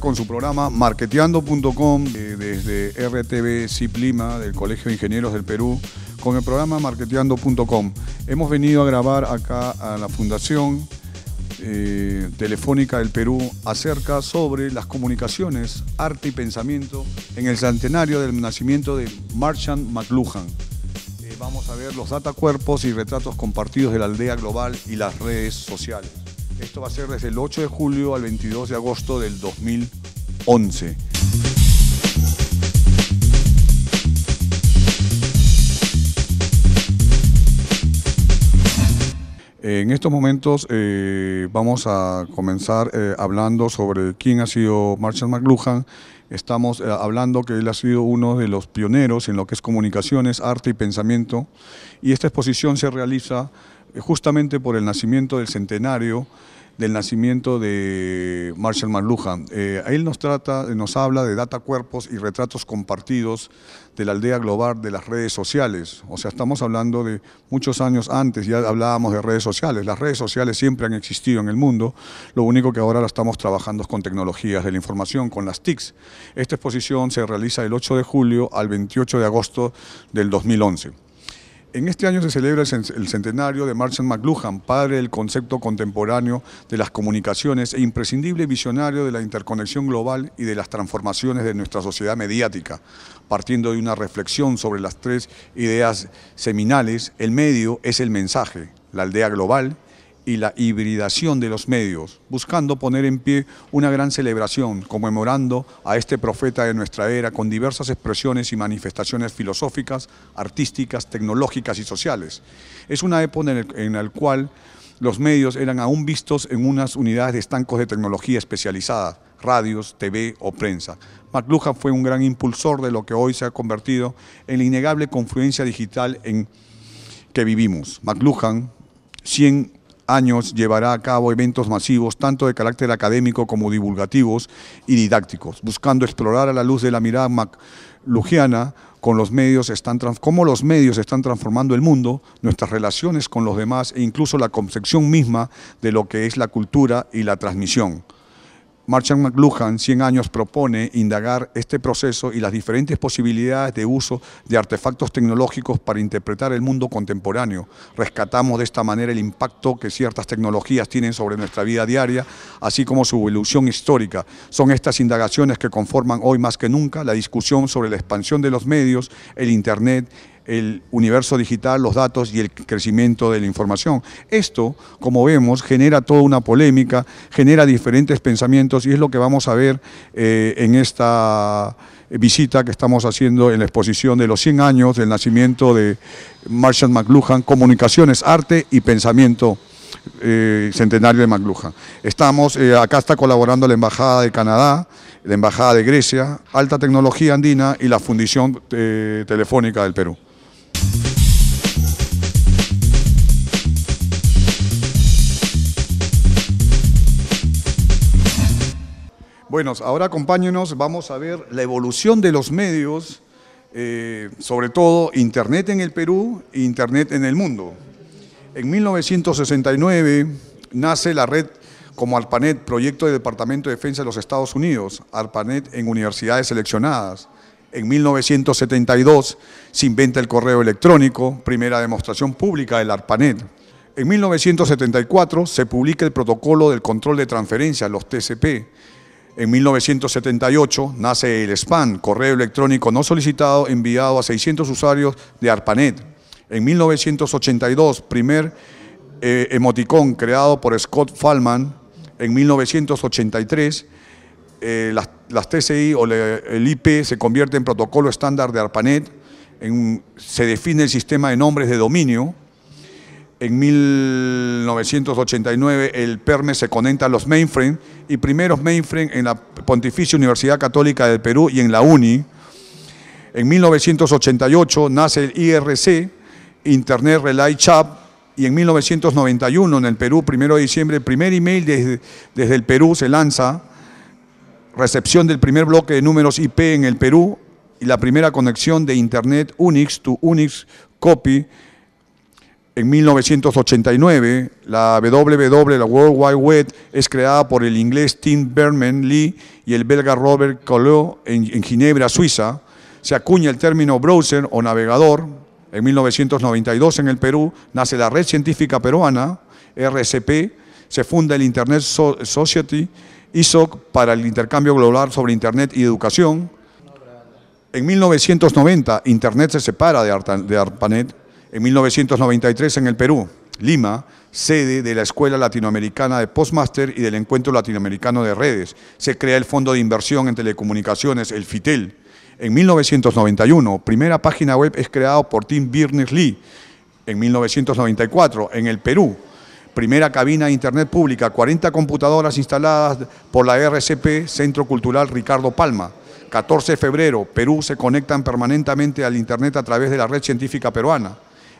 con su programa marketeando.com eh, desde RTV Ciplima del Colegio de Ingenieros del Perú con el programa marketeando.com. Hemos venido a grabar acá a la Fundación eh, Telefónica del Perú acerca sobre las comunicaciones, arte y pensamiento en el centenario del nacimiento de Marchand McLuhan. Eh, vamos a ver los cuerpos y retratos compartidos de la aldea global y las redes sociales. Esto va a ser desde el 8 de julio al 22 de agosto del 2011. En estos momentos eh, vamos a comenzar eh, hablando sobre quién ha sido Marshall McLuhan. Estamos eh, hablando que él ha sido uno de los pioneros en lo que es comunicaciones, arte y pensamiento. Y esta exposición se realiza justamente por el nacimiento del centenario del nacimiento de Marshall McLuhan. Eh, él nos, trata, nos habla de data cuerpos y retratos compartidos de la aldea global de las redes sociales. O sea, estamos hablando de muchos años antes, ya hablábamos de redes sociales. Las redes sociales siempre han existido en el mundo, lo único que ahora la estamos trabajando es con tecnologías de la información, con las TICs. Esta exposición se realiza del 8 de julio al 28 de agosto del 2011. En este año se celebra el centenario de Marshall McLuhan, padre del concepto contemporáneo de las comunicaciones e imprescindible visionario de la interconexión global y de las transformaciones de nuestra sociedad mediática, partiendo de una reflexión sobre las tres ideas seminales, el medio es el mensaje, la aldea global y la hibridación de los medios, buscando poner en pie una gran celebración conmemorando a este profeta de nuestra era con diversas expresiones y manifestaciones filosóficas, artísticas, tecnológicas y sociales. Es una época en la cual los medios eran aún vistos en unas unidades de estancos de tecnología especializada, radios, TV o prensa. McLuhan fue un gran impulsor de lo que hoy se ha convertido en la innegable confluencia digital en que vivimos. McLuhan, 100 años llevará a cabo eventos masivos, tanto de carácter académico como divulgativos y didácticos, buscando explorar a la luz de la mirada lugiana con los medios están, cómo los medios están transformando el mundo, nuestras relaciones con los demás e incluso la concepción misma de lo que es la cultura y la transmisión. Marshall McLuhan, 100 años, propone indagar este proceso y las diferentes posibilidades de uso de artefactos tecnológicos para interpretar el mundo contemporáneo. Rescatamos de esta manera el impacto que ciertas tecnologías tienen sobre nuestra vida diaria, así como su evolución histórica. Son estas indagaciones que conforman hoy más que nunca la discusión sobre la expansión de los medios, el Internet, el universo digital, los datos y el crecimiento de la información. Esto, como vemos, genera toda una polémica, genera diferentes pensamientos y es lo que vamos a ver eh, en esta visita que estamos haciendo en la exposición de los 100 años del nacimiento de Marshall McLuhan, Comunicaciones, Arte y Pensamiento. Eh, centenario de McLuhan. Estamos, eh, acá está colaborando la Embajada de Canadá, la Embajada de Grecia, Alta Tecnología Andina y la Fundición Telefónica del Perú. Bueno, ahora acompáñenos, vamos a ver la evolución de los medios, eh, sobre todo Internet en el Perú e Internet en el mundo. En 1969 nace la red como ARPANET, proyecto del Departamento de Defensa de los Estados Unidos, ARPANET en universidades seleccionadas. En 1972 se inventa el correo electrónico, primera demostración pública del ARPANET. En 1974 se publica el protocolo del control de transferencia, los TCP, en 1978 nace el spam, correo electrónico no solicitado enviado a 600 usuarios de ARPANET. En 1982, primer eh, emoticón creado por Scott Fallman. En 1983, eh, las, TCI o el IP se convierte en protocolo estándar de ARPANET. se define el sistema de nombres de dominio en 1989 el PERME se conecta a los mainframe y primeros mainframe en la Pontificia Universidad Católica del Perú y en la UNI. En 1988 nace el IRC, Internet Relay Chat, y en 1991 en el Perú, primero de diciembre, el primer email desde, desde el Perú se lanza, recepción del primer bloque de números IP en el Perú y la primera conexión de Internet Unix to Unix Copy en 1989, la WWW, la World Wide Web, es creada por el inglés Tim Berman lee y el belga Robert Collot en, Ginebra, Suiza. Se acuña el término browser o navegador. En 1992, en el Perú, nace la Red Científica Peruana, RCP. Se funda el Internet Society, ISOC, para el intercambio global sobre Internet y educación. En 1990, Internet se separa de ARPANET en 1993 en el Perú, Lima, sede de la Escuela Latinoamericana de Postmaster y del Encuentro Latinoamericano de Redes. Se crea el Fondo de Inversión en Telecomunicaciones, el FITEL. En 1991, primera página web es creada por Tim Berners-Lee. En 1994, en el Perú, primera cabina de Internet pública, 40 computadoras instaladas por la RCP, Centro Cultural Ricardo Palma. 14 de febrero, Perú se conectan permanentemente al Internet a través de la red científica peruana.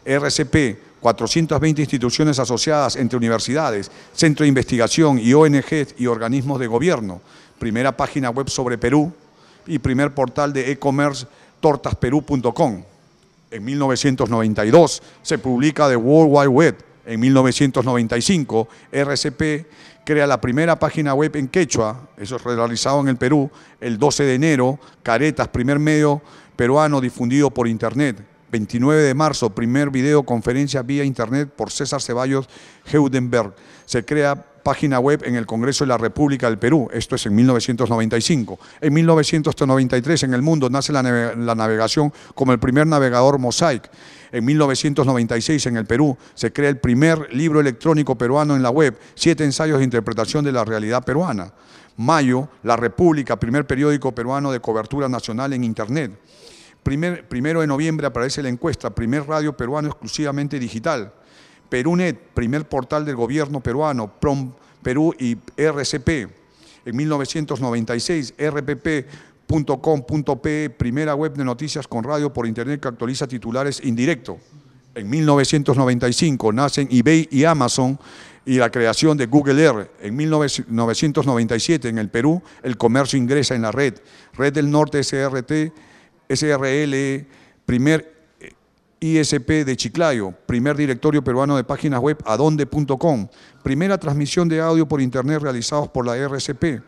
RCP, 420 instituciones asociadas entre universidades, centro de investigación y ONG y organismos de gobierno, primera página web sobre Perú y primer portal de e-commerce tortasperú.com. En 1992 se publica The World Wide Web. En 1995, RCP crea la primera página web en quechua, eso es realizado en el Perú, el 12 de enero, Caretas, primer medio peruano difundido por Internet. 29 de marzo, primer videoconferencia vía internet por César Ceballos Heudenberg. Se crea página web en el Congreso de la República del Perú, esto es en 1995. En 1993 en el mundo nace la, navegación como el primer navegador Mosaic. En 1996 en el Perú se crea el primer libro electrónico peruano en la web, siete ensayos de interpretación de la realidad peruana. Mayo, La República, primer periódico peruano de cobertura nacional en Internet primero de noviembre aparece la encuesta, primer radio peruano exclusivamente digital. Perunet, primer portal del gobierno peruano, Prom Perú y RCP. En 1996, rpp.com.pe, primera web de noticias con radio por internet que actualiza titulares indirecto. En 1995 nacen eBay y Amazon y la creación de Google Earth. En 1997 en el Perú el comercio ingresa en la red. Red del Norte SRT SRL, primer eh, ISP de Chiclayo, primer directorio peruano de páginas web adonde.com, primera transmisión de audio por internet realizados por la RCP,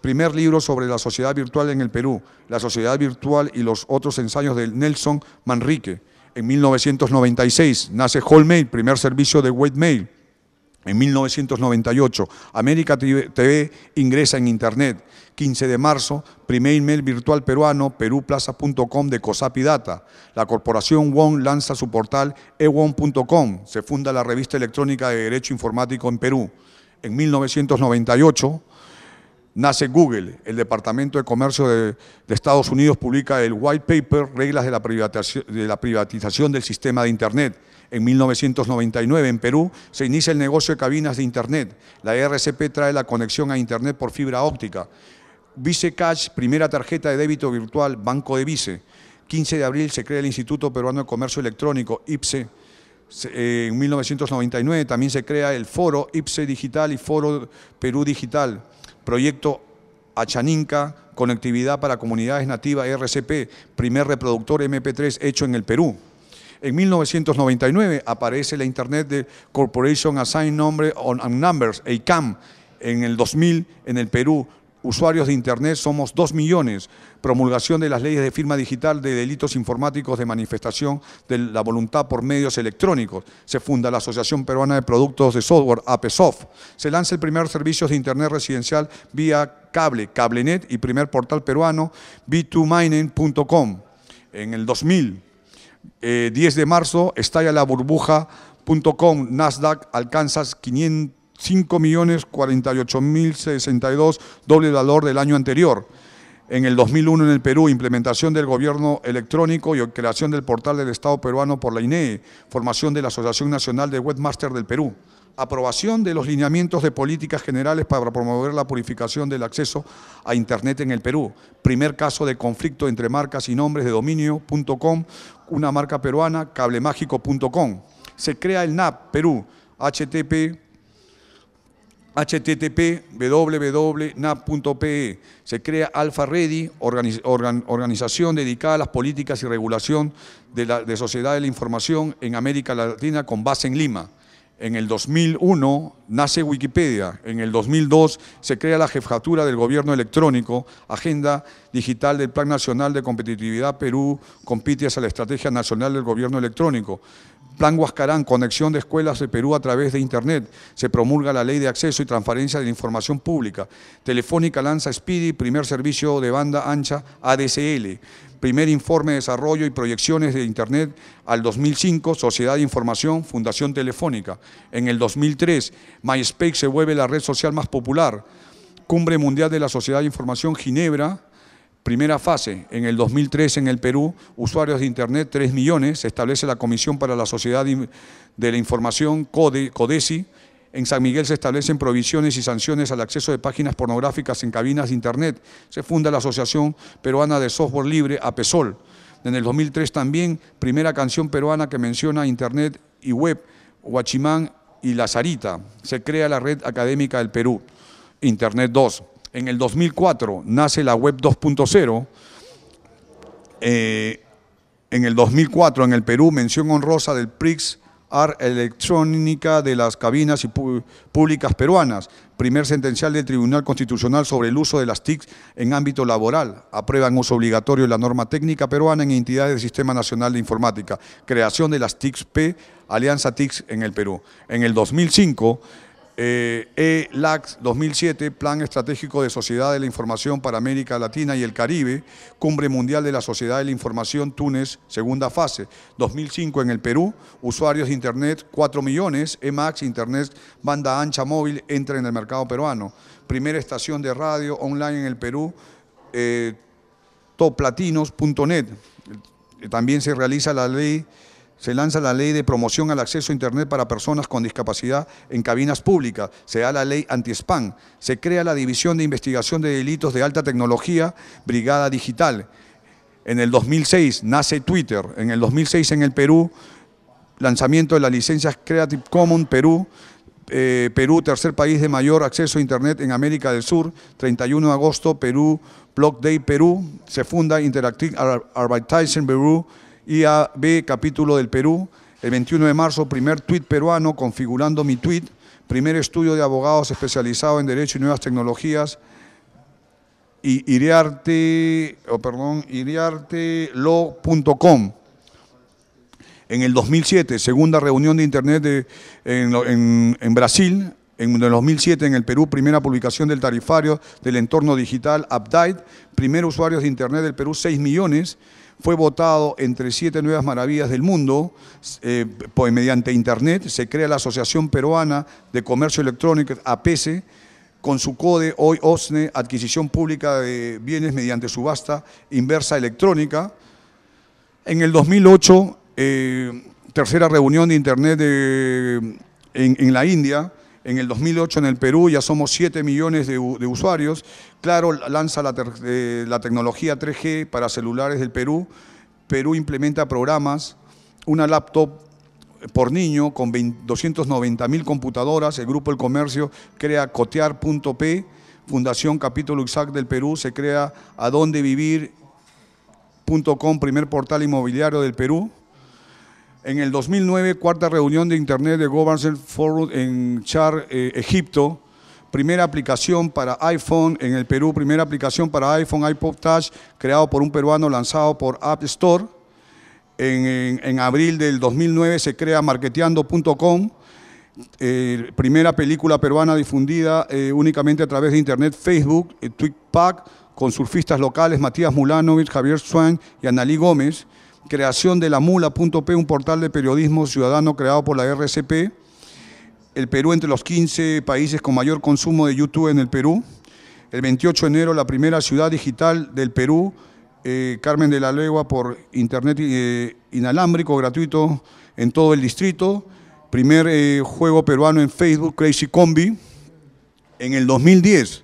primer libro sobre la sociedad virtual en el Perú, la sociedad virtual y los otros ensayos de Nelson Manrique. En 1996 nace Hallmail, primer servicio de webmail. En 1998, América TV ingresa en Internet. 15 de marzo, primer email virtual peruano, peruplaza.com de Cosapidata. La corporación WON lanza su portal ewon.com. Se funda la revista electrónica de Derecho Informático en Perú. En 1998 nace Google. El Departamento de Comercio de, Estados Unidos publica el White Paper, Reglas de la, de la Privatización del Sistema de Internet. En 1999 en Perú se inicia el negocio de cabinas de Internet. La e RCP trae la conexión a Internet por fibra óptica. Vice Cash, primera tarjeta de débito virtual, Banco de Vice. 15 de abril se crea el Instituto Peruano de Comercio Electrónico, IPSE. Eh, en 1999 también se crea el Foro IPSE Digital y Foro Perú Digital. Proyecto Achaninca, Conectividad para Comunidades Nativas, RCP, primer reproductor MP3 hecho en el Perú. En 1999 aparece la Internet de Corporation Assigned Number on Numbers, ACAM. En el 2000, en el Perú, usuarios de Internet somos 2 millones, promulgación de las leyes de firma digital de delitos informáticos de manifestación de la voluntad por medios electrónicos. Se funda la Asociación Peruana de Productos de Software, APESOF. Se lanza el primer servicio de Internet residencial vía cable, Cablenet y primer portal peruano, b2mining.com. En el 2000, 10 eh, de marzo, estalla la burbuja.com, Nasdaq alcanza 500 5.048.062, doble valor del año anterior. En el 2001 en el Perú, implementación del gobierno electrónico y creación del portal del Estado peruano por la INEE, formación de la Asociación Nacional de Webmaster del Perú, aprobación de los lineamientos de políticas generales para promover la purificación del acceso a Internet en el Perú, primer caso de conflicto entre marcas y nombres de dominio.com, una marca peruana, cablemágico.com. Se crea el NAP Perú, http http www.nap.pe. Se crea Alfa Ready, organización dedicada a las políticas y regulación de, la, de sociedad de la información en América Latina con base en Lima. En el 2001 nace Wikipedia, en el 2002 se crea la jefatura del gobierno electrónico, agenda digital del Plan Nacional de Competitividad Perú, compite hacia la Estrategia Nacional del Gobierno Electrónico. Plan Huascarán, conexión de escuelas de Perú a través de Internet. Se promulga la ley de acceso y transparencia de la información pública. Telefónica lanza Speedy, primer servicio de banda ancha ADSL. Primer informe de desarrollo y proyecciones de Internet al 2005, Sociedad de Información, Fundación Telefónica. En el 2003, MySpace se vuelve la red social más popular. Cumbre Mundial de la Sociedad de Información, Ginebra, Primera fase, en el 2003 en el Perú, usuarios de Internet 3 millones, se establece la Comisión para la Sociedad de la Información, CODE, CODESI. En San Miguel se establecen provisiones y sanciones al acceso de páginas pornográficas en cabinas de Internet. Se funda la Asociación Peruana de Software Libre, APESOL. En el 2003 también, primera canción peruana que menciona Internet y web, Huachimán y La Sarita. Se crea la Red Académica del Perú, Internet 2. En el 2004 nace la web 2.0. Eh, en el 2004 en el Perú, mención honrosa del PRIX Ar Electrónica de las Cabinas y Públicas Peruanas, primer sentencial del Tribunal Constitucional sobre el uso de las TIC en ámbito laboral. Aprueban uso obligatorio la norma técnica peruana en entidades del Sistema Nacional de Informática. Creación de las TIC P, Alianza TIC en el Perú. En el 2005 eh, e ELAC 2007, Plan Estratégico de Sociedad de la Información para América Latina y el Caribe, Cumbre Mundial de la Sociedad de la Información Túnez, segunda fase, 2005 en el Perú, usuarios de Internet 4 millones, EMAX Internet banda ancha móvil entra en el mercado peruano, primera estación de radio online en el Perú, eh, toplatinos.net, también se realiza la ley se lanza la ley de promoción al acceso a Internet para personas con discapacidad en cabinas públicas. Se da la ley anti-spam. Se crea la División de Investigación de Delitos de Alta Tecnología, Brigada Digital. En el 2006 nace Twitter. En el 2006 en el Perú, lanzamiento de las licencias Creative Commons Perú. Eh, Perú, tercer país de mayor acceso a Internet en América del Sur. 31 de agosto, Perú, Block Day Perú. Se funda Interactive Advertising Perú. IAB capítulo del Perú, el 21 de marzo, primer tuit peruano configurando mi tuit, primer estudio de abogados especializado en Derecho y Nuevas Tecnologías, y iriarte, o oh, perdón, iriartelo.com. En el 2007, segunda reunión de Internet en, Brasil, en el 2007 en el Perú, primera publicación del tarifario del entorno digital Update, primer usuario de Internet del Perú, 6 millones, fue votado entre siete nuevas maravillas del mundo eh, pues, mediante Internet. Se crea la Asociación Peruana de Comercio Electrónico, APC, e con su CODE, hoy OSNE, adquisición pública de bienes mediante subasta inversa electrónica. En el 2008, eh, tercera reunión de Internet eh, en la India, en el 2008 en el Perú ya somos 7 millones de, usuarios. Claro, lanza la, tecnología 3G para celulares del Perú. Perú implementa programas, una laptop por niño con 290 mil computadoras. El Grupo El Comercio crea cotear.p, Fundación Capítulo Isaac del Perú, se crea adondevivir.com, primer portal inmobiliario del Perú. En el 2009, cuarta reunión de Internet de Governance Forward en Char, eh, Egipto. Primera aplicación para iPhone en el Perú, primera aplicación para iPhone, iPod Touch, creado por un peruano, lanzado por App Store. En, abril del 2009 se crea Marqueteando.com. Eh, primera película peruana difundida eh, únicamente a través de Internet, Facebook, TwitPack, con surfistas locales Matías Mulanovic, Javier Swan y Analí Gómez creación de la mula.p, un portal de periodismo ciudadano creado por la RCP, el Perú entre los 15 países con mayor consumo de YouTube en el Perú, el 28 de enero la primera ciudad digital del Perú, eh, Carmen de la Legua por internet eh, inalámbrico gratuito en todo el distrito, primer eh, juego peruano en Facebook, Crazy Combi, en el 2010.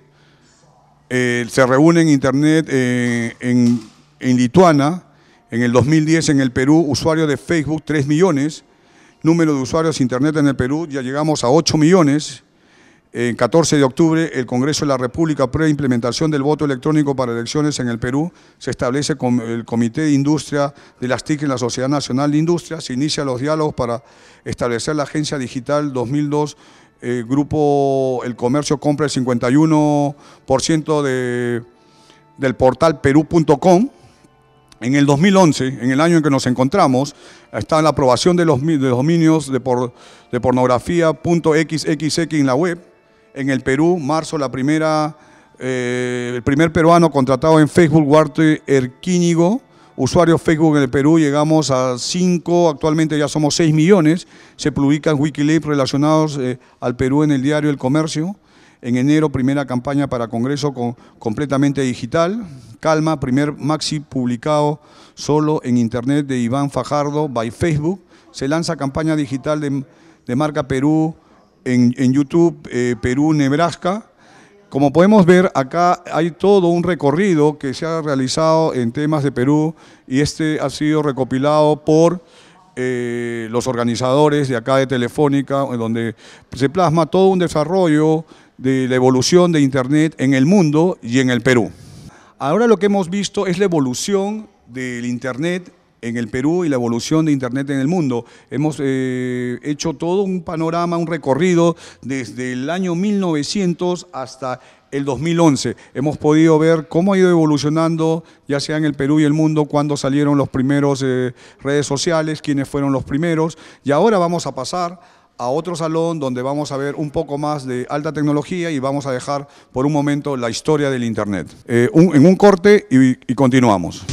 se reúne en internet en, en Lituana, en el 2010 en el Perú, usuarios de Facebook 3 millones. Número de usuarios de Internet en el Perú, ya llegamos a 8 millones. en 14 de octubre, el Congreso de la República pre implementación del voto electrónico para elecciones en el Perú. Se establece el Comité de Industria de las TIC en la Sociedad Nacional de Industria. Se inician los diálogos para establecer la Agencia Digital 2002. El eh, grupo El Comercio compra el 51% de, del portal perú.com. En el 2011, en el año en que nos encontramos, está la aprobación de los, dominios de, por, de pornografía.xxx en la web. En el Perú, marzo, la primera, eh, el primer peruano contratado en Facebook, Huarte Erquínigo, usuario Facebook en el Perú, llegamos a 5, actualmente ya somos 6 millones. Se publican Wikileaks relacionados eh, al Perú en el diario El Comercio. En enero, primera campaña para Congreso completamente digital. Calma, primer maxi publicado solo en Internet de Iván Fajardo by Facebook. Se lanza campaña digital de, marca Perú en, YouTube, eh, Perú, Nebraska. Como podemos ver, acá hay todo un recorrido que se ha realizado en temas de Perú y este ha sido recopilado por eh, los organizadores de acá de Telefónica, donde se plasma todo un desarrollo de la evolución de Internet en el mundo y en el Perú. Ahora lo que hemos visto es la evolución del Internet en el Perú y la evolución de Internet en el mundo. Hemos eh, hecho todo un panorama, un recorrido desde el año 1900 hasta el 2011. Hemos podido ver cómo ha ido evolucionando, ya sea en el Perú y el mundo, cuándo salieron los primeros eh, redes sociales, quiénes fueron los primeros. Y ahora vamos a pasar a otro salón donde vamos a ver un poco más de alta tecnología y vamos a dejar por un momento la historia del Internet. Eh, en un corte y continuamos.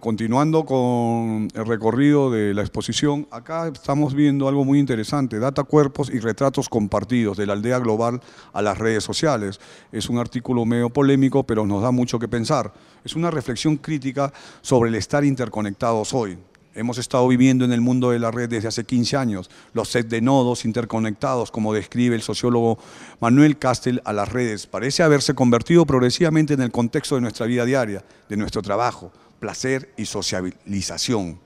continuando con el recorrido de la exposición, acá estamos viendo algo muy interesante, data cuerpos y retratos compartidos de la aldea global a las redes sociales. Es un artículo medio polémico, pero nos da mucho que pensar. Es una reflexión crítica sobre el estar interconectados hoy. Hemos estado viviendo en el mundo de la red desde hace 15 años, los set de nodos interconectados, como describe el sociólogo Manuel Castel a las redes, parece haberse convertido progresivamente en el contexto de nuestra vida diaria, de nuestro trabajo, placer y sociabilización.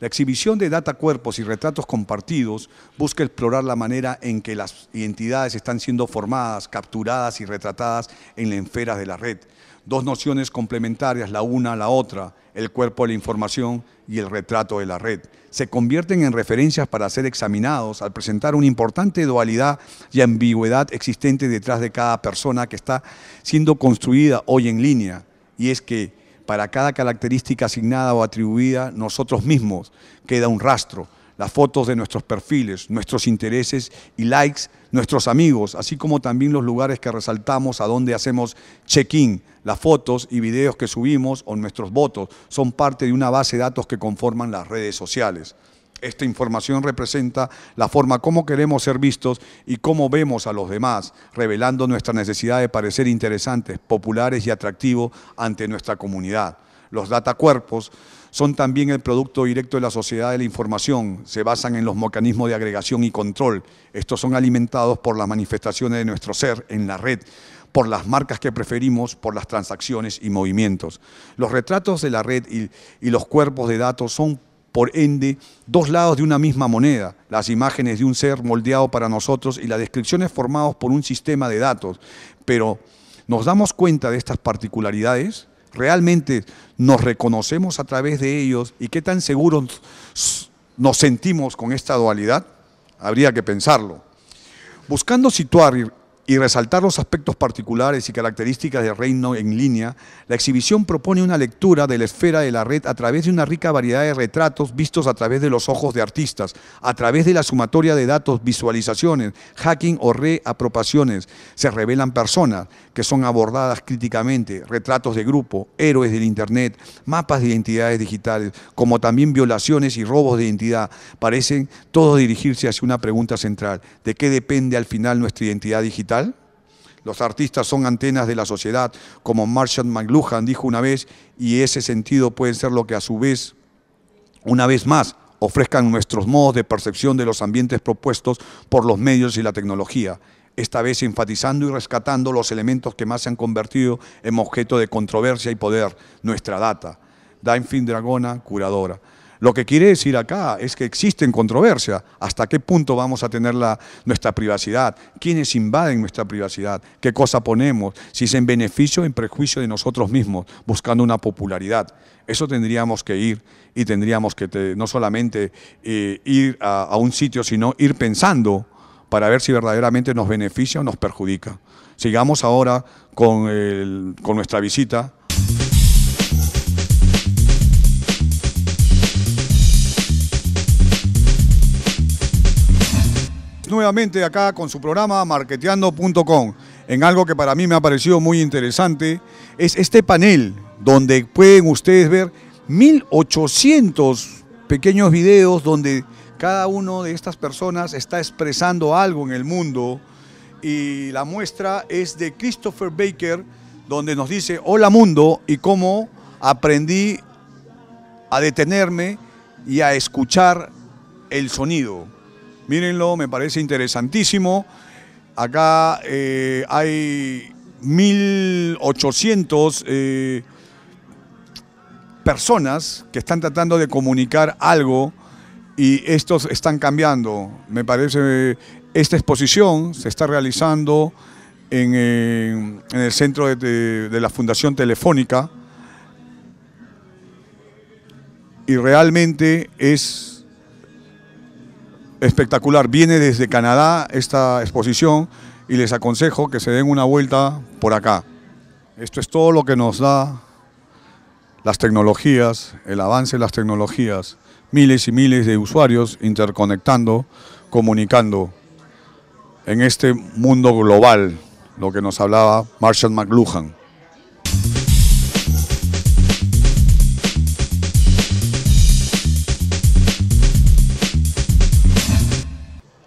La exhibición de data cuerpos y retratos compartidos busca explorar la manera en que las identidades están siendo formadas, capturadas y retratadas en la esferas de la red. Dos nociones complementarias, la una a la otra, el cuerpo de la información y el retrato de la red, se convierten en referencias para ser examinados al presentar una importante dualidad y ambigüedad existente detrás de cada persona que está siendo construida hoy en línea. Y es que para cada característica asignada o atribuida, nosotros mismos queda un rastro, las fotos de nuestros perfiles, nuestros intereses y likes, nuestros amigos, así como también los lugares que resaltamos a donde hacemos check-in. Las fotos y videos que subimos o nuestros votos son parte de una base de datos que conforman las redes sociales. Esta información representa la forma como queremos ser vistos y cómo vemos a los demás, revelando nuestra necesidad de parecer interesantes, populares y atractivos ante nuestra comunidad. Los cuerpos son también el producto directo de la sociedad de la información, se basan en los mecanismos de agregación y control. Estos son alimentados por las manifestaciones de nuestro ser en la red, por las marcas que preferimos, por las transacciones y movimientos. Los retratos de la red y los cuerpos de datos son por ende, dos lados de una misma moneda, las imágenes de un ser moldeado para nosotros y las descripciones formadas por un sistema de datos. Pero, ¿nos damos cuenta de estas particularidades? ¿Realmente nos reconocemos a través de ellos y qué tan seguros nos sentimos con esta dualidad? Habría que pensarlo. Buscando situar y resaltar los aspectos particulares y características del reino en línea, la exhibición propone una lectura de la esfera de la red a través de una rica variedad de retratos vistos a través de los ojos de artistas, a través de la sumatoria de datos, visualizaciones, hacking o reapropaciones Se revelan personas que son abordadas críticamente, retratos de grupo, héroes del Internet, mapas de identidades digitales, como también violaciones y robos de identidad. Parecen todos dirigirse hacia una pregunta central, ¿de qué depende al final nuestra identidad digital? Los artistas son antenas de la sociedad, como Marshall McLuhan dijo una vez, y ese sentido puede ser lo que a su vez, una vez más, ofrezcan nuestros modos de percepción de los ambientes propuestos por los medios y la tecnología, esta vez enfatizando y rescatando los elementos que más se han convertido en objeto de controversia y poder, nuestra data. Fin Dragona, curadora. Lo que quiere decir acá es que existen controversias. ¿Hasta qué punto vamos a tener la, nuestra privacidad? ¿Quiénes invaden nuestra privacidad? ¿Qué cosa ponemos? Si es en beneficio o en prejuicio de nosotros mismos, buscando una popularidad. Eso tendríamos que ir y tendríamos que no solamente eh, ir a, un sitio, sino ir pensando para ver si verdaderamente nos beneficia o nos perjudica. Sigamos ahora con, con nuestra visita nuevamente acá con su programa marketeando.com en algo que para mí me ha parecido muy interesante, es este panel donde pueden ustedes ver 1800 pequeños videos donde cada uno de estas personas está expresando algo en el mundo y la muestra es de Christopher Baker donde nos dice hola mundo y cómo aprendí a detenerme y a escuchar el sonido. Mírenlo, me parece interesantísimo. Acá eh, hay 1.800 eh, personas que están tratando de comunicar algo y estos están cambiando. Me parece, esta exposición se está realizando en, eh, el centro de la Fundación Telefónica y realmente es espectacular. Viene desde Canadá esta exposición y les aconsejo que se den una vuelta por acá. Esto es todo lo que nos da las tecnologías, el avance de las tecnologías, miles y miles de usuarios interconectando, comunicando en este mundo global, lo que nos hablaba Marshall McLuhan.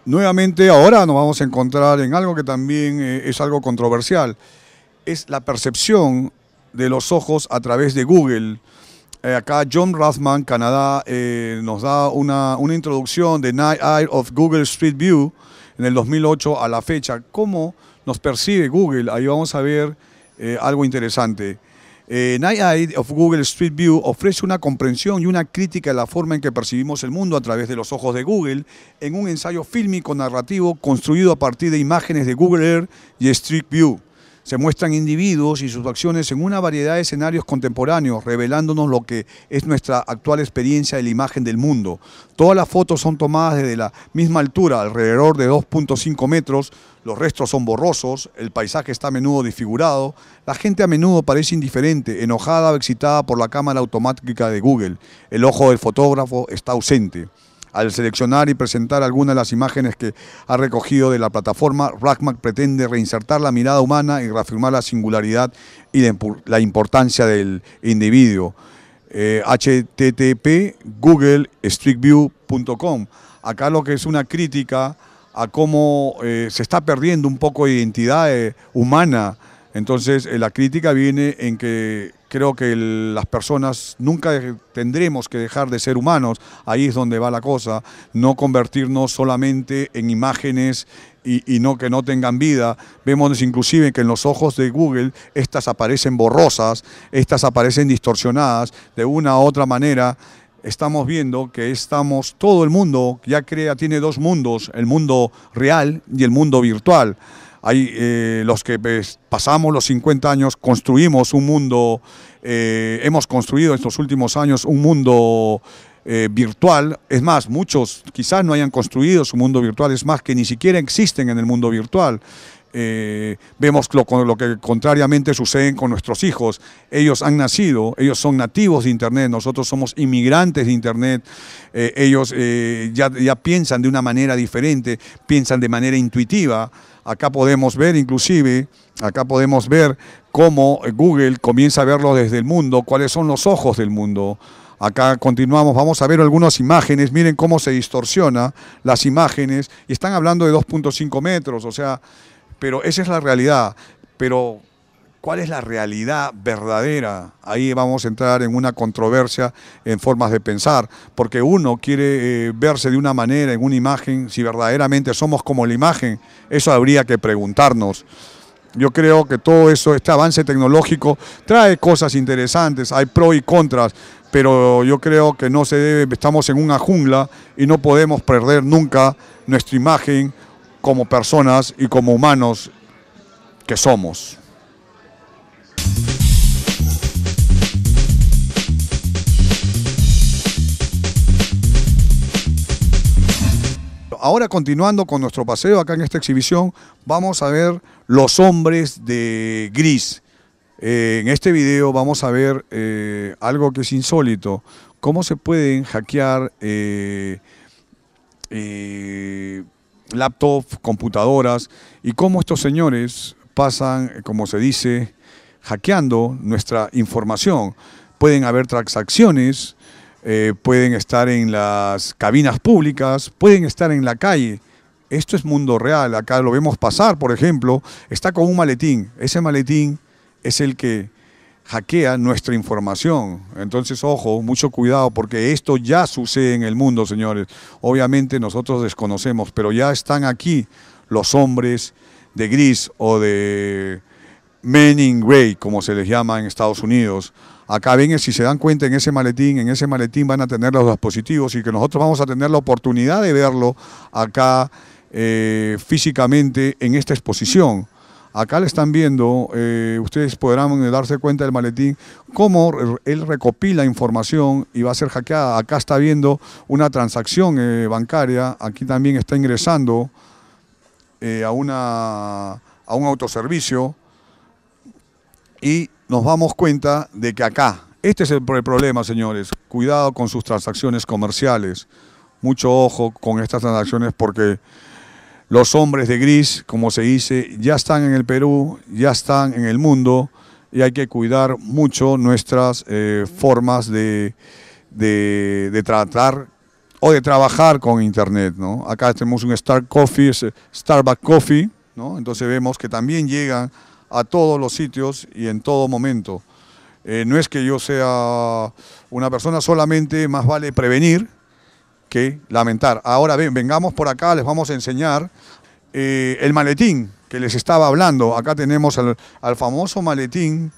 Nuevamente ahora nos vamos a encontrar en algo que también eh, es algo controversial, es la percepción de los ojos a través de Google. Eh, acá John Rathman, Canadá, eh, nos da una, una introducción de Night Eye of Google Street View en el 2008 a la fecha. ¿Cómo nos percibe Google? Ahí vamos a ver algo interesante. Eh, Night Eye of Google Street View ofrece una comprensión y una crítica de la forma en que percibimos el mundo a través de los ojos de Google en un ensayo fílmico narrativo construido a partir de imágenes de Google Earth y Street View. Se muestran individuos y sus acciones en una variedad de escenarios contemporáneos, revelándonos lo que es nuestra actual experiencia de la imagen del mundo. Todas las fotos son tomadas desde la misma altura, alrededor de 2.5 metros, los restos son borrosos, el paisaje está a menudo desfigurado, la gente a menudo parece indiferente, enojada o excitada por la cámara automática de Google. El ojo del fotógrafo está ausente. Al seleccionar y presentar algunas de las imágenes que ha recogido de la plataforma, Ragmac pretende reinsertar la mirada humana y reafirmar la singularidad y la importancia del individuo. http eh, google Acá lo que es una crítica a cómo eh, se está perdiendo un poco de identidad eh, humana. Entonces, eh, la crítica viene en que creo que las personas nunca tendremos que dejar de ser humanos, ahí es donde va la cosa, no convertirnos solamente en imágenes y, y, no que no tengan vida. Vemos inclusive que en los ojos de Google estas aparecen borrosas, estas aparecen distorsionadas de una u otra manera estamos viendo que estamos, todo el mundo ya crea, tiene dos mundos, el mundo real y el mundo virtual. Hay eh, los que pues, pasamos los 50 años, construimos un mundo, eh, hemos construido en estos últimos años un mundo eh, virtual. Es más, muchos quizás no hayan construido su mundo virtual, es más, que ni siquiera existen en el mundo virtual. Eh, vemos lo, que contrariamente sucede con nuestros hijos. Ellos han nacido, ellos son nativos de Internet, nosotros somos inmigrantes de Internet, eh, ellos eh, ya, piensan de una manera diferente, piensan de manera intuitiva. Acá podemos ver inclusive, acá podemos ver cómo Google comienza a verlo desde el mundo, cuáles son los ojos del mundo. Acá continuamos, vamos a ver algunas imágenes, miren cómo se distorsiona las imágenes, y están hablando de 2.5 metros, o sea, pero esa es la realidad. Pero ¿Cuál es la realidad verdadera? Ahí vamos a entrar en una controversia en formas de pensar, porque uno quiere eh, verse de una manera, en una imagen, si verdaderamente somos como la imagen, eso habría que preguntarnos. Yo creo que todo eso, este avance tecnológico, trae cosas interesantes, hay pros y contras, pero yo creo que no se debe, estamos en una jungla y no podemos perder nunca nuestra imagen como personas y como humanos que somos. Ahora continuando con nuestro paseo acá en esta exhibición, vamos a ver los hombres de gris. Eh, en este video vamos a ver eh, algo que es insólito, cómo se pueden hackear eh, laptops, computadoras, y cómo estos señores pasan, eh, como se dice, hackeando nuestra información. Pueden haber transacciones, eh, pueden estar en las cabinas públicas, pueden estar en la calle. Esto es mundo real. Acá lo vemos pasar, por ejemplo, está con un maletín. Ese maletín es el que hackea nuestra información. Entonces, ojo, mucho cuidado, porque esto ya sucede en el mundo, señores. Obviamente nosotros desconocemos, pero ya están aquí los hombres de gris o de men in gray, como se les llama en Estados Unidos. Acá ven, si se dan cuenta, en ese maletín, en ese maletín van a tener los dispositivos y que nosotros vamos a tener la oportunidad de verlo acá eh, físicamente en esta exposición. Acá le están viendo, eh, ustedes podrán darse cuenta del maletín, cómo él recopila información y va a ser hackeada. Acá está viendo una transacción eh, bancaria, aquí también está ingresando eh, a, una, a un autoservicio y nos damos cuenta de que acá, este es el problema, señores, cuidado con sus transacciones comerciales, mucho ojo con estas transacciones porque los hombres de gris, como se dice, ya están en el Perú, ya están en el mundo y hay que cuidar mucho nuestras eh, formas de, de, tratar o de trabajar con Internet. ¿no? Acá tenemos un Star Coffee, eh, Starbucks Coffee, ¿no? entonces vemos que también llegan a todos los sitios y en todo momento. Eh, no es que yo sea una persona solamente, más vale prevenir, que lamentar. Ahora ven, vengamos por acá, les vamos a enseñar eh, el maletín que les estaba hablando. Acá tenemos al, famoso maletín,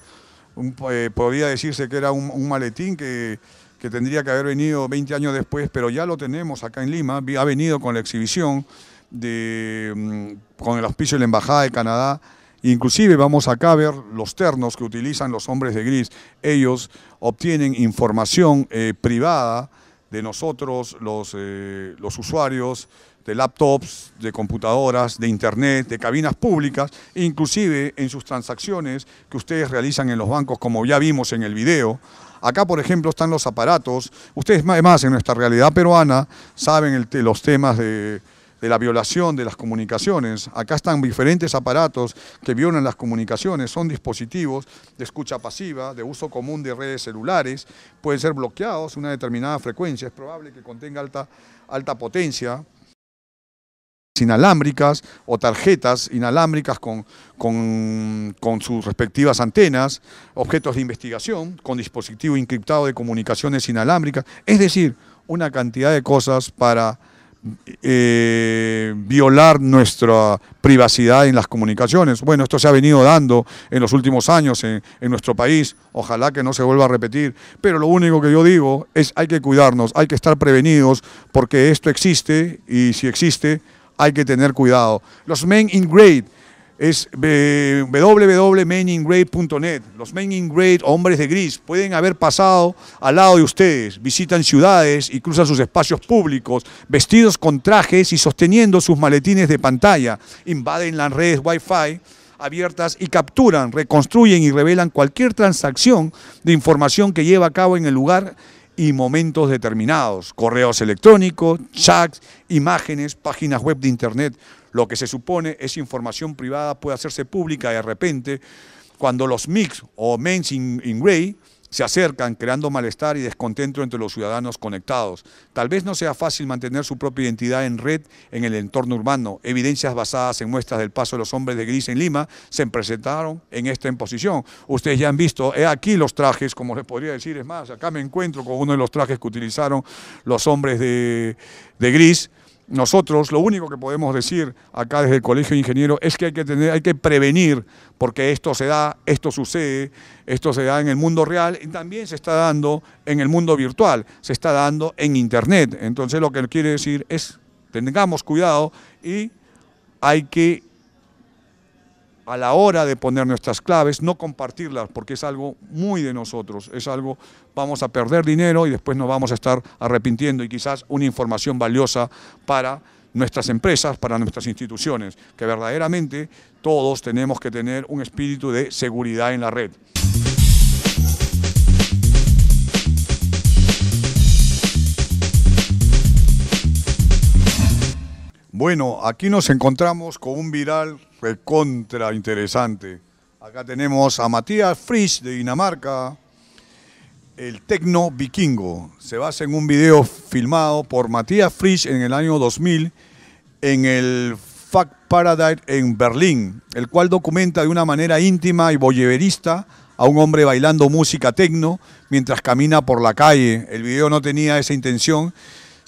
eh, podría decirse que era un, maletín que, que tendría que haber venido 20 años después, pero ya lo tenemos acá en Lima, ha venido con la exhibición, de, mm, con el auspicio de la Embajada de Canadá, Inclusive vamos acá a ver los ternos que utilizan los hombres de gris. Ellos obtienen información eh, privada de nosotros, los, eh, los usuarios, de laptops, de computadoras, de internet, de cabinas públicas, inclusive en sus transacciones que ustedes realizan en los bancos, como ya vimos en el video. Acá, por ejemplo, están los aparatos. Ustedes, además, en nuestra realidad peruana, saben el, los temas de de la violación de las comunicaciones. Acá están diferentes aparatos que violan las comunicaciones, son dispositivos de escucha pasiva, de uso común de redes celulares, pueden ser bloqueados una determinada frecuencia, es probable que contenga alta, alta potencia inalámbricas o tarjetas inalámbricas con, con, sus respectivas antenas, objetos de investigación, con dispositivo encriptado de comunicaciones inalámbricas, es decir, una cantidad de cosas para eh, violar nuestra privacidad en las comunicaciones. Bueno, esto se ha venido dando en los últimos años en, nuestro país, ojalá que no se vuelva a repetir, pero lo único que yo digo es hay que cuidarnos, hay que estar prevenidos, porque esto existe y si existe hay que tener cuidado. Los men in grade es eh, www.meningrade.net. Los Men hombres de gris, pueden haber pasado al lado de ustedes, visitan ciudades y cruzan sus espacios públicos, vestidos con trajes y sosteniendo sus maletines de pantalla, invaden las redes Wi-Fi abiertas y capturan, reconstruyen y revelan cualquier transacción de información que lleva a cabo en el lugar y momentos determinados, correos electrónicos, chats, imágenes, páginas web de internet, lo que se supone es información privada puede hacerse pública de repente cuando los mix o mens in, Gray grey se acercan creando malestar y descontento entre los ciudadanos conectados. Tal vez no sea fácil mantener su propia identidad en red en el entorno urbano. Evidencias basadas en muestras del paso de los hombres de gris en Lima se presentaron en esta imposición. Ustedes ya han visto, he aquí los trajes, como les podría decir, es más, acá me encuentro con uno de los trajes que utilizaron los hombres de, de gris nosotros lo único que podemos decir acá desde el Colegio de Ingenieros es que hay que, tener, hay que prevenir, porque esto se da, esto sucede, esto se da en el mundo real y también se está dando en el mundo virtual, se está dando en Internet. Entonces lo que quiere decir es, tengamos cuidado y hay que a la hora de poner nuestras claves, no compartirlas, porque es algo muy de nosotros, es algo, vamos a perder dinero y después nos vamos a estar arrepintiendo y quizás una información valiosa para nuestras empresas, para nuestras instituciones, que verdaderamente todos tenemos que tener un espíritu de seguridad en la red. Bueno, aquí nos encontramos con un viral recontra interesante. Acá tenemos a Matías Frisch de Dinamarca, el tecno vikingo. Se basa en un video filmado por Matías Frisch en el año 2000 en el Fact Paradise en Berlín, el cual documenta de una manera íntima y boyeverista a un hombre bailando música tecno mientras camina por la calle. El video no tenía esa intención,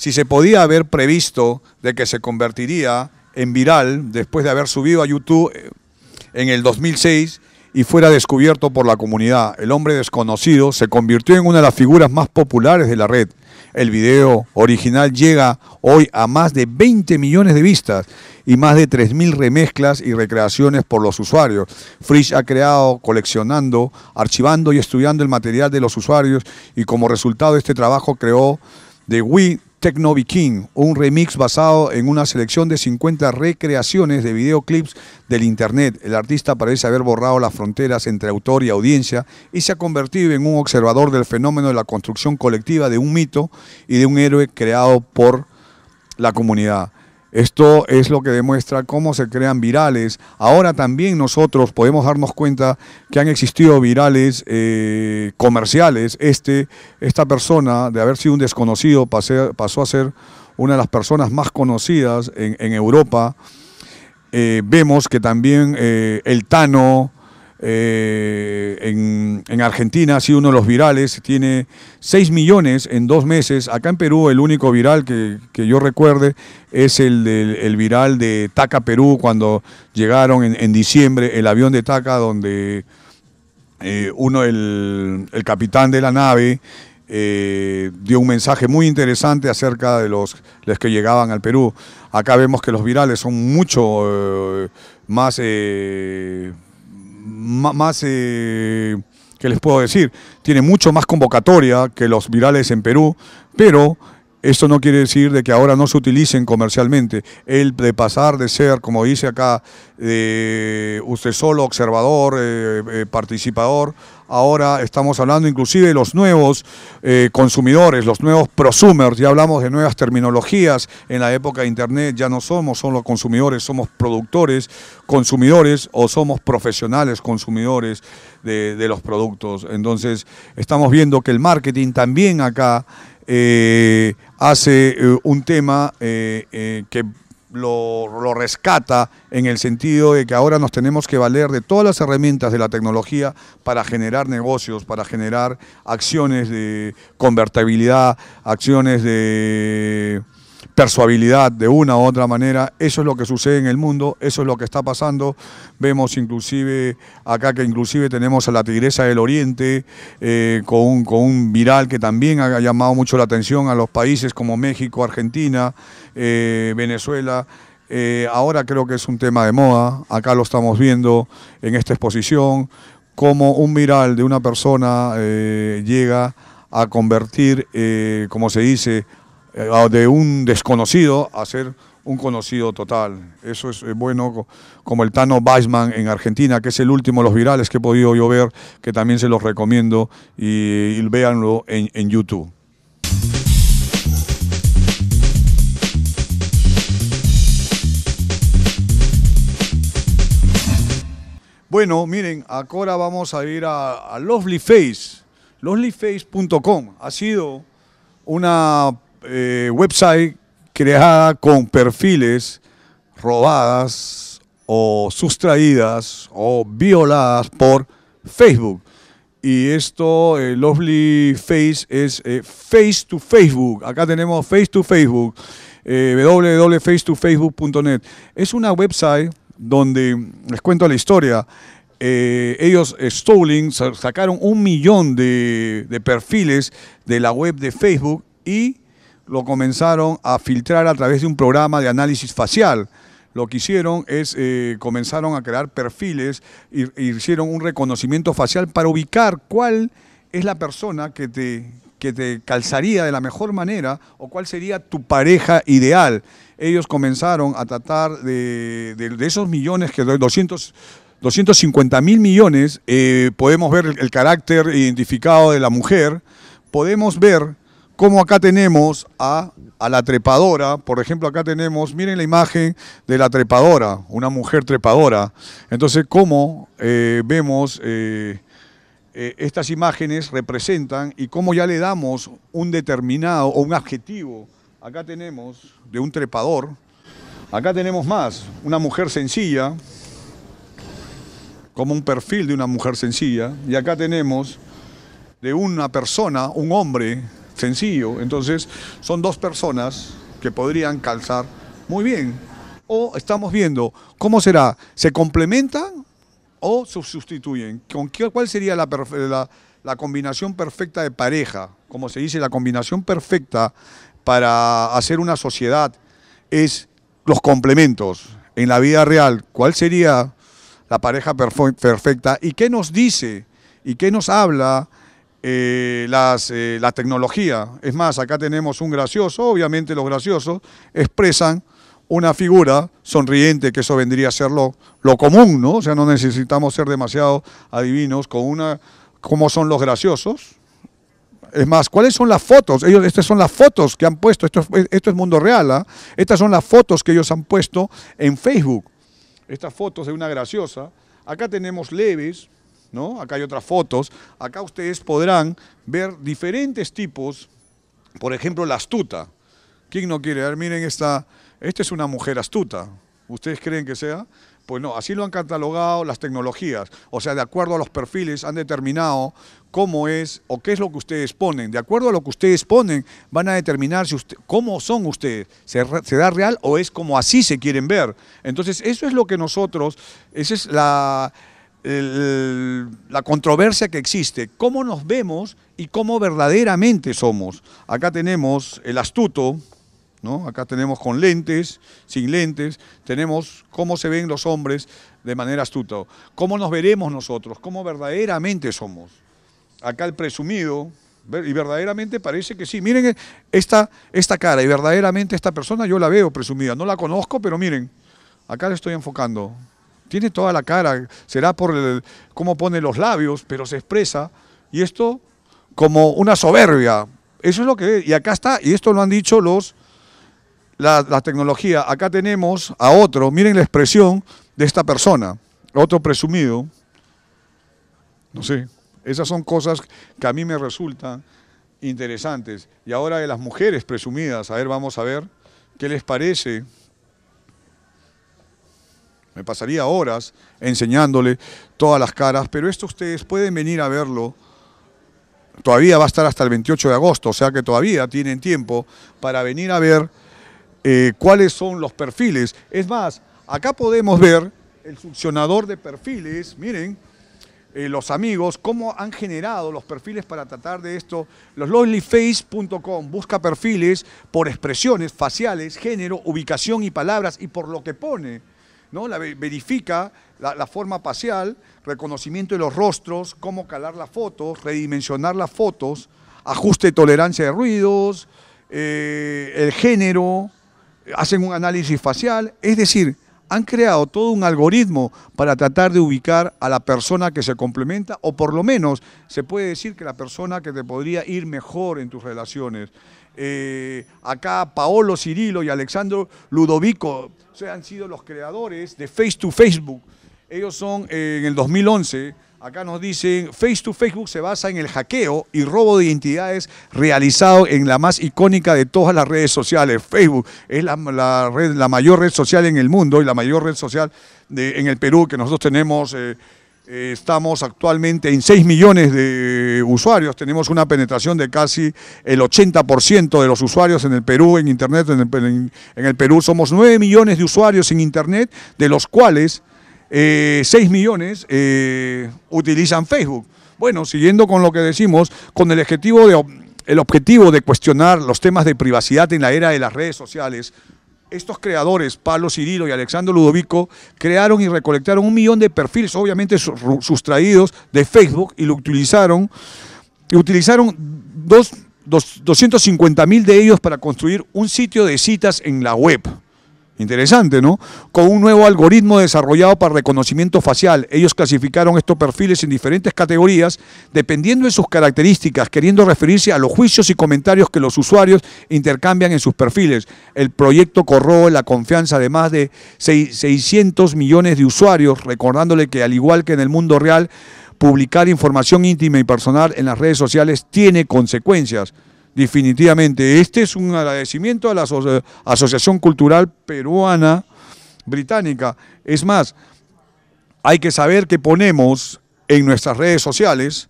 si se podía haber previsto de que se convertiría en viral después de haber subido a YouTube eh, en el 2006 y fuera descubierto por la comunidad. El hombre desconocido se convirtió en una de las figuras más populares de la red. El video original llega hoy a más de 20 millones de vistas y más de 3.000 remezclas y recreaciones por los usuarios. Frisch ha creado, coleccionando, archivando y estudiando el material de los usuarios y como resultado de este trabajo creó The Wii Techno Viking, un remix basado en una selección de 50 recreaciones de videoclips del Internet. El artista parece haber borrado las fronteras entre autor y audiencia y se ha convertido en un observador del fenómeno de la construcción colectiva de un mito y de un héroe creado por la comunidad. Esto es lo que demuestra cómo se crean virales. Ahora también nosotros podemos darnos cuenta que han existido virales eh, comerciales. Este, esta persona, de haber sido un desconocido, pasó a ser una de las personas más conocidas en, Europa. Eh, vemos que también eh, el Tano, eh, en, Argentina ha sido uno de los virales, tiene 6 millones en dos meses. Acá en Perú el único viral que, yo recuerde es el, viral de Taca Perú cuando llegaron en, diciembre el avión de Taca donde eh, uno, el, capitán de la nave, eh, dio un mensaje muy interesante acerca de los, los, que llegaban al Perú. Acá vemos que los virales son mucho más más eh, que les puedo decir, tiene mucho más convocatoria que los virales en Perú, pero esto no quiere decir de que ahora no se utilicen comercialmente. El de pasar de ser, como dice acá, eh, usted solo observador, eh, eh, participador, ahora estamos hablando inclusive de los nuevos consumidores, los nuevos prosumers, ya hablamos de nuevas terminologías en la época de Internet, ya no somos solo consumidores, somos productores, consumidores o somos profesionales consumidores de los productos. Entonces, estamos viendo que el marketing también acá eh, hace eh, un tema eh, que lo, lo, rescata en el sentido de que ahora nos tenemos que valer de todas las herramientas de la tecnología para generar negocios, para generar acciones de convertibilidad, acciones de persuabilidad de una u otra manera. Eso es lo que sucede en el mundo, eso es lo que está pasando. Vemos inclusive acá que inclusive tenemos a la Tigresa del Oriente eh, con, un, con, un, viral que también ha llamado mucho la atención a los países como México, Argentina, eh, Venezuela. Eh, ahora creo que es un tema de moda, acá lo estamos viendo en esta exposición, como un viral de una persona llega a convertir, como se dice, eh, de un desconocido a ser un conocido total. Eso es bueno, como el Tano Weisman en Argentina, que es el último de los virales que he podido yo ver, que también se los recomiendo y, véanlo en, YouTube. Bueno, miren, ahora vamos a ir a, a Lovely Face. LovelyFace.com ha sido una eh, website creada con perfiles robadas o sustraídas o violadas por Facebook. Y esto, eh, Lovely Face, es eh, Face to Facebook. Acá tenemos Face to Facebook, eh, www.facetofacebook.net. Es una website donde, les cuento la historia, ellos, stolen, sacaron un millón de perfiles de la web de Facebook y lo comenzaron a filtrar a través de un programa de análisis facial lo que hicieron es eh, comenzaron a crear perfiles y e hicieron un reconocimiento facial para ubicar cuál es la persona que te, que te calzaría de la mejor manera o cuál sería tu pareja ideal. Ellos comenzaron a tratar de, esos millones que 200... 250 mil millones, eh, podemos ver el carácter identificado de la mujer, podemos ver como acá tenemos a, la trepadora, por ejemplo, acá tenemos, miren la imagen de la trepadora, una mujer trepadora. Entonces, cómo eh, vemos eh, eh, estas imágenes representan y cómo ya le damos un determinado o un adjetivo. Acá tenemos de un trepador, acá tenemos más, una mujer sencilla, como un perfil de una mujer sencilla, y acá tenemos de una persona, un hombre sencillo. Entonces, son dos personas que podrían calzar muy bien. O estamos viendo cómo será, ¿se complementan o se sustituyen? ¿Con qué, ¿Cuál sería la, la, combinación perfecta de pareja? Como se dice, la combinación perfecta para hacer una sociedad es los complementos. En la vida real, ¿cuál sería la pareja perfecta? ¿Y qué nos dice? ¿Y qué nos habla? Eh, las, eh, la tecnología. Es más, acá tenemos un gracioso, obviamente los graciosos expresan una figura sonriente, que eso vendría a ser lo, común, ¿no? O sea, no necesitamos ser demasiado adivinos con una... ¿Cómo son los graciosos? Es más, ¿cuáles son las fotos? Ellos, estas son las fotos que han puesto, esto, esto es mundo real, ¿ah? estas son las fotos que ellos han puesto en Facebook. Estas fotos de una graciosa. Acá tenemos leves, ¿no? Acá hay otras fotos. Acá ustedes podrán ver diferentes tipos, por ejemplo, la astuta. ¿Quién no quiere? ver, miren esta, esta es una mujer astuta. ¿Ustedes creen que sea? Pues no, así lo han catalogado las tecnologías. O sea, de acuerdo a los perfiles han determinado cómo es o qué es lo que ustedes ponen. De acuerdo a lo que ustedes ponen, van a determinar si usted, cómo son ustedes. ¿Se, ¿Se, da real o es como así se quieren ver? Entonces, eso es lo que nosotros, esa es la, la controversia que existe, cómo nos vemos y cómo verdaderamente somos. Acá tenemos el astuto, ¿no? acá tenemos con lentes, sin lentes, tenemos cómo se ven los hombres de manera astuta, cómo nos veremos nosotros, cómo verdaderamente somos. Acá el presumido, y verdaderamente parece que sí. Miren esta, esta cara, y verdaderamente esta persona yo la veo presumida, no la conozco, pero miren, acá le estoy enfocando. Tiene toda la cara, será por cómo pone los labios, pero se expresa. Y esto como una soberbia. Eso es lo que Y acá está, y esto lo han dicho los la tecnología. Acá tenemos a otro, miren la expresión de esta persona, otro presumido. No sé, esas son cosas que a mí me resultan interesantes. Y ahora de las mujeres presumidas, a ver, vamos a ver qué les parece me pasaría horas enseñándole todas las caras, pero esto ustedes pueden venir a verlo. Todavía va a estar hasta el 28 de agosto, o sea que todavía tienen tiempo para venir a ver eh, cuáles son los perfiles. Es más, acá podemos ver el succionador de perfiles, miren, eh, los amigos, cómo han generado los perfiles para tratar de esto. Los lonelyface.com busca perfiles por expresiones faciales, género, ubicación y palabras y por lo que pone. ¿no? La verifica la, forma facial, reconocimiento de los rostros, cómo calar las fotos, redimensionar las fotos, ajuste de tolerancia de ruidos, eh, el género, hacen un análisis facial, es decir, han creado todo un algoritmo para tratar de ubicar a la persona que se complementa o por lo menos se puede decir que la persona que te podría ir mejor en tus relaciones. Eh, acá Paolo Cirilo y Alexandro Ludovico han sido los creadores de Face to Facebook. Ellos son eh, en el 2011. Acá nos dicen, Face to Facebook se basa en el hackeo y robo de identidades realizado en la más icónica de todas las redes sociales. Facebook es la, red, la mayor red social en el mundo y la mayor red social en el Perú que nosotros tenemos. Eh, eh, estamos actualmente en 6 millones de usuarios, tenemos una penetración de casi el 80% de los usuarios en el Perú, en Internet, en el, Perú somos 9 millones de usuarios en Internet, de los cuales 6 eh, millones eh, utilizan Facebook. Bueno, siguiendo con lo que decimos, con el objetivo de, el objetivo de cuestionar los temas de privacidad en la era de las redes sociales, estos creadores, Pablo Cirilo y Alexandro Ludovico, crearon y recolectaron un millón de perfiles, obviamente sustraídos de Facebook, y lo utilizaron. utilizaron 250 mil de ellos para construir un sitio de citas en la web. Interesante, ¿no? Con un nuevo algoritmo desarrollado para reconocimiento facial. Ellos clasificaron estos perfiles en diferentes categorías, dependiendo de sus características, queriendo referirse a los juicios y comentarios que los usuarios intercambian en sus perfiles. El proyecto corró la confianza de más de 600 millones de usuarios, recordándole que al igual que en el mundo real, publicar información íntima y personal en las redes sociales tiene consecuencias definitivamente. Este es un agradecimiento a la Asociación Cultural Peruana Británica. Es más, hay que saber qué ponemos en nuestras redes sociales,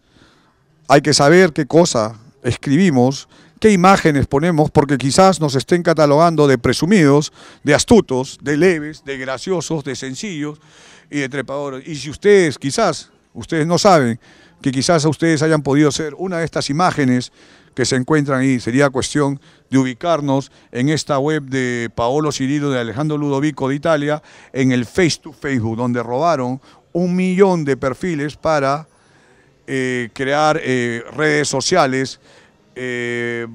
hay que saber qué cosa escribimos, qué imágenes ponemos, porque quizás nos estén catalogando de presumidos, de astutos, de leves, de graciosos, de sencillos y de trepadores. Y si ustedes, quizás, ustedes no saben, que quizás ustedes hayan podido ser una de estas imágenes que se encuentran ahí. Sería cuestión de ubicarnos en esta web de Paolo Cirilo de Alejandro Ludovico de Italia, en el Face to Facebook, donde robaron un millón de perfiles para eh, crear eh, redes sociales eh,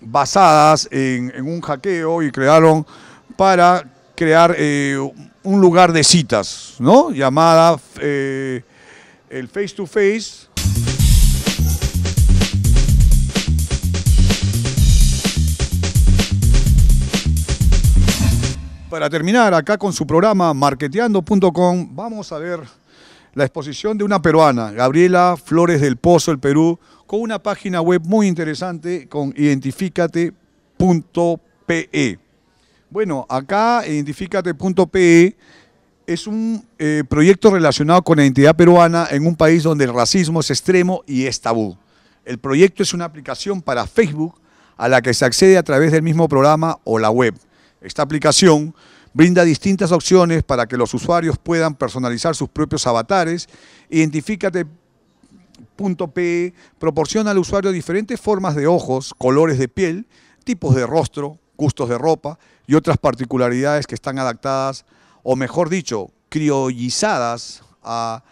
basadas en, en, un hackeo y crearon para crear un lugar de citas, ¿no? Llamada el face to face para terminar acá con su programa marketeando.com, vamos a ver la exposición de una peruana, Gabriela Flores del Pozo, el Perú, con una página web muy interesante con identificate.pe. Bueno, acá identificate.pe es un eh, proyecto relacionado con la identidad peruana en un país donde el racismo es extremo y es tabú. El proyecto es una aplicación para Facebook a la que se accede a través del mismo programa o la web. Esta aplicación brinda distintas opciones para que los usuarios puedan personalizar sus propios avatares. Identifícate.pe proporciona al usuario diferentes formas de ojos, colores de piel, tipos de rostro, gustos de ropa y otras particularidades que están adaptadas, o mejor dicho, criollizadas a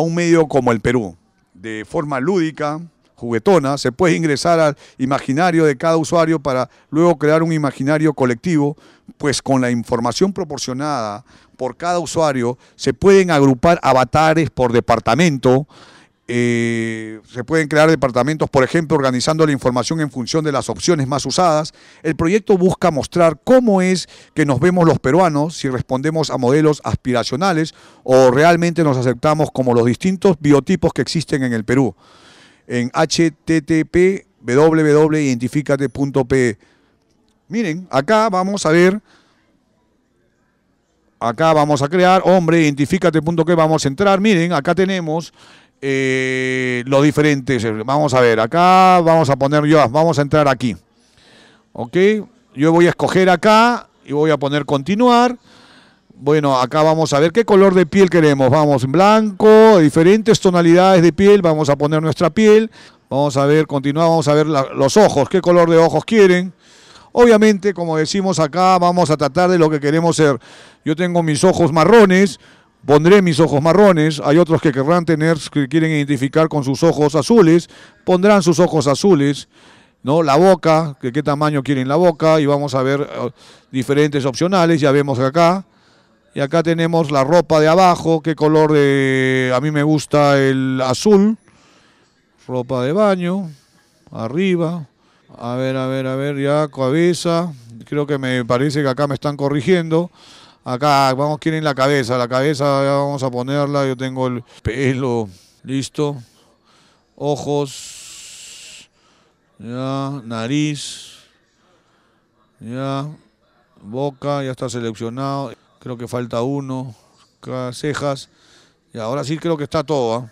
un medio como el Perú. De forma lúdica, juguetona, se puede ingresar al imaginario de cada usuario para luego crear un imaginario colectivo, pues con la información proporcionada por cada usuario se pueden agrupar avatares por departamento, eh, se pueden crear departamentos, por ejemplo, organizando la información en función de las opciones más usadas. El proyecto busca mostrar cómo es que nos vemos los peruanos, si respondemos a modelos aspiracionales o realmente nos aceptamos como los distintos biotipos que existen en el Perú en http www.identificate.pe. Miren, acá vamos a ver, acá vamos a crear, hombre, vamos a entrar. Miren, acá tenemos eh, los diferentes, eh, vamos a ver, acá vamos a poner yo, vamos a entrar aquí. Ok, yo voy a escoger acá y voy a poner continuar. Bueno, acá vamos a ver qué color de piel queremos. Vamos, blanco, diferentes tonalidades de piel. Vamos a poner nuestra piel. Vamos a ver, continuamos a ver los ojos, qué color de ojos quieren. Obviamente, como decimos acá, vamos a tratar de lo que queremos ser. Yo tengo mis ojos marrones, pondré mis ojos marrones. Hay otros que querrán tener, que quieren identificar con sus ojos azules, pondrán sus ojos azules. ¿no? La boca, que qué tamaño quieren la boca, y vamos a ver oh, diferentes opcionales. Ya vemos acá y acá tenemos la ropa de abajo, qué color de... A mí me gusta el azul. Ropa de baño, arriba. A ver, a ver, a ver, ya cabeza. Creo que me parece que acá me están corrigiendo. Acá, vamos, quieren la cabeza. La cabeza ya vamos a ponerla. Yo tengo el pelo. Listo. Ojos. Ya, nariz. Ya. Boca, ya está seleccionado creo que falta uno, Cejas, y ahora sí creo que está todo, ¿ah?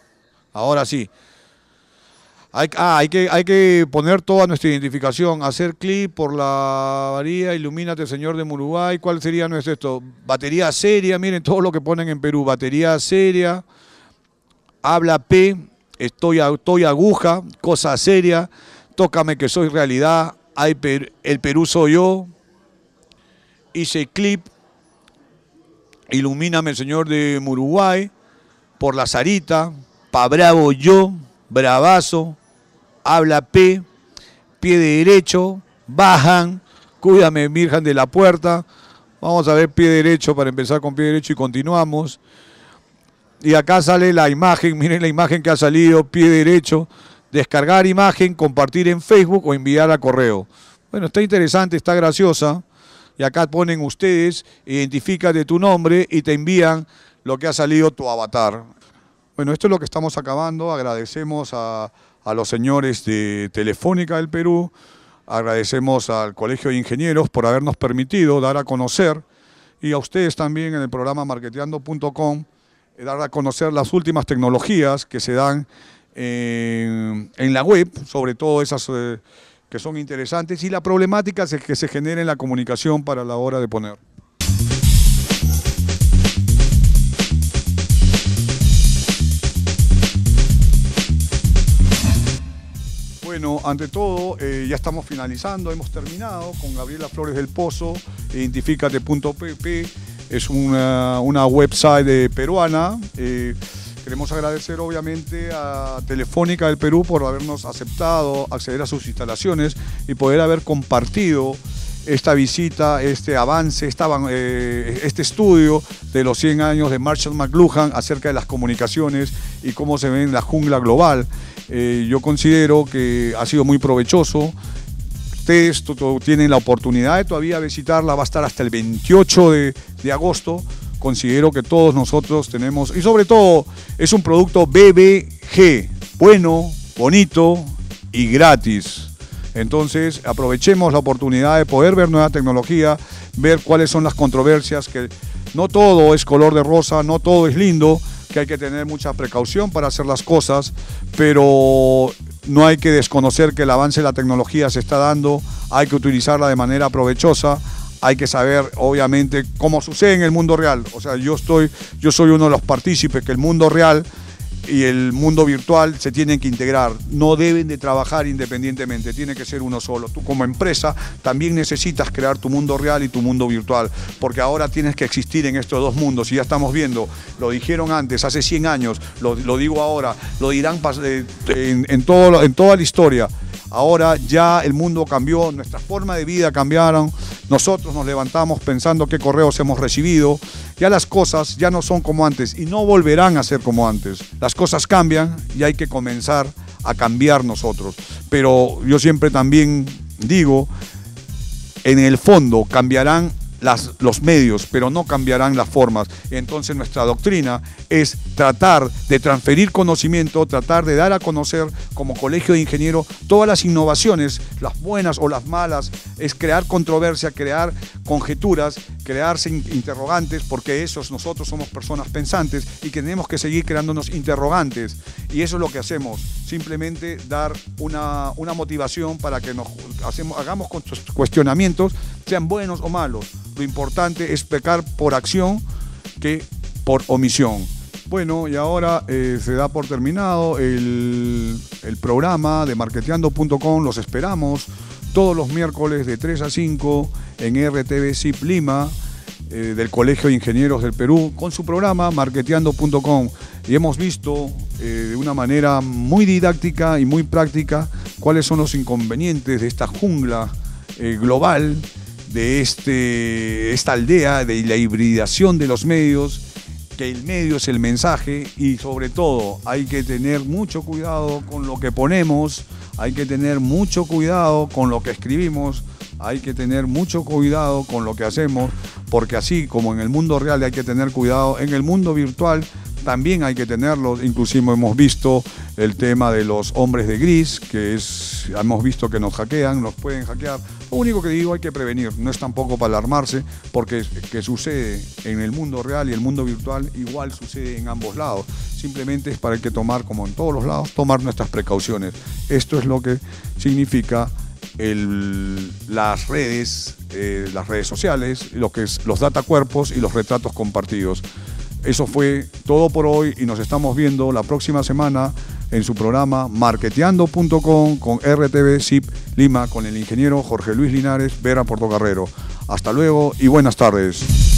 ahora sí. Ah, hay, que, hay que poner toda nuestra identificación, hacer clip por la varilla, ilumínate señor de Muruguay, ¿cuál sería nuestro esto? Batería seria, miren todo lo que ponen en Perú, batería seria, habla P, estoy, estoy aguja, cosa seria, tócame que soy realidad, hay el Perú soy yo, hice clip, Ilumíname, Señor, de Uruguay, por la Sarita, bravo Yo, Bravazo, Habla P, Pie Derecho, Bajan, Cuídame, Virgen de la Puerta. Vamos a ver pie derecho para empezar con pie derecho y continuamos. Y acá sale la imagen, miren la imagen que ha salido, pie derecho. Descargar imagen, compartir en Facebook o enviar a correo. Bueno, está interesante, está graciosa y acá ponen ustedes, identifica de tu nombre y te envían lo que ha salido tu avatar. Bueno, esto es lo que estamos acabando. Agradecemos a, los señores de Telefónica del Perú, agradecemos al Colegio de Ingenieros por habernos permitido dar a conocer y a ustedes también en el programa marketeando.com eh, dar a conocer las últimas tecnologías que se dan en, la web, sobre todo esas eh, que son interesantes y la problemática es que se genera en la comunicación para la hora de poner. Bueno, ante todo, eh, ya estamos finalizando, hemos terminado con Gabriela Flores del Pozo, Identifícate.pp es una, una website peruana. Eh, Queremos agradecer obviamente a Telefónica del Perú por habernos aceptado acceder a sus instalaciones y poder haber compartido esta visita, este avance, eh, este estudio de los 100 años de Marshall McLuhan acerca de las comunicaciones y cómo se ve en la jungla global. Eh, yo considero que ha sido muy provechoso. Ustedes tienen la oportunidad de todavía visitarla, va a estar hasta el 28 de agosto considero que todos nosotros tenemos, y sobre todo es un producto BBG, bueno, bonito y gratis. Entonces aprovechemos la oportunidad de poder ver nueva tecnología, ver cuáles son las controversias, que no todo es color de rosa, no todo es lindo, que hay que tener mucha precaución para hacer las cosas, pero no hay que desconocer que el avance de la tecnología se está dando, hay que utilizarla de manera provechosa, hay que saber, obviamente, cómo sucede en el mundo real. O sea, yo, estoy, yo soy uno de los partícipes que el mundo real y el mundo virtual se tienen que integrar, no deben de trabajar independientemente, tiene que ser uno solo. Tú como empresa también necesitas crear tu mundo real y tu mundo virtual, porque ahora tienes que existir en estos dos mundos y ya estamos viendo, lo dijeron antes, hace 100 años, lo, digo ahora, lo dirán eh, en, en toda la historia. Ahora ya el mundo cambió, nuestra forma de vida cambiaron, nosotros nos levantamos pensando qué correos hemos recibido, ya las cosas ya no son como antes y no volverán a ser como antes. Las cosas cambian y hay que comenzar a cambiar nosotros. Pero yo siempre también digo, en el fondo cambiarán los medios, pero no cambiarán las formas. Entonces nuestra doctrina es tratar de transferir conocimiento, tratar de dar a conocer como colegio de ingenieros todas las innovaciones, las buenas o las malas, es crear controversia, crear conjeturas, crearse interrogantes, porque esos nosotros somos personas pensantes y tenemos que seguir creándonos interrogantes. Y eso es lo que hacemos, simplemente dar una, motivación para que nos hagamos cuestionamientos, sean buenos o malos lo importante es pecar por acción que por omisión. Bueno, y ahora eh, se da por terminado el, programa de Marqueteando.com. Los esperamos todos los miércoles de 3 a 5 en RTV Lima eh, del Colegio de Ingenieros del Perú con su programa Marqueteando.com. Y hemos visto eh, de una manera muy didáctica y muy práctica cuáles son los inconvenientes de esta jungla global de este, esta aldea, de la hibridación de los medios, que el medio es el mensaje y sobre todo hay que tener mucho cuidado con lo que ponemos, hay que tener mucho cuidado con lo que escribimos, hay que tener mucho cuidado con lo que hacemos, porque así como en el mundo real hay que tener cuidado, en el mundo virtual también hay que tenerlo, Inclusive hemos visto el tema de los hombres de gris, que es, hemos visto que nos hackean, nos pueden hackear. Lo único que digo, hay que prevenir, no es tampoco para alarmarse, porque que sucede en el mundo real y el mundo virtual igual sucede en ambos lados. Simplemente es para que tomar, como en todos los lados, tomar nuestras precauciones. Esto es lo que significa las redes, eh, las redes sociales, lo que es los datacuerpos y los retratos compartidos. Eso fue todo por hoy y nos estamos viendo la próxima semana en su programa marketeando.com con RTV SIP Lima con el ingeniero Jorge Luis Linares Vera Portocarrero. Hasta luego y buenas tardes.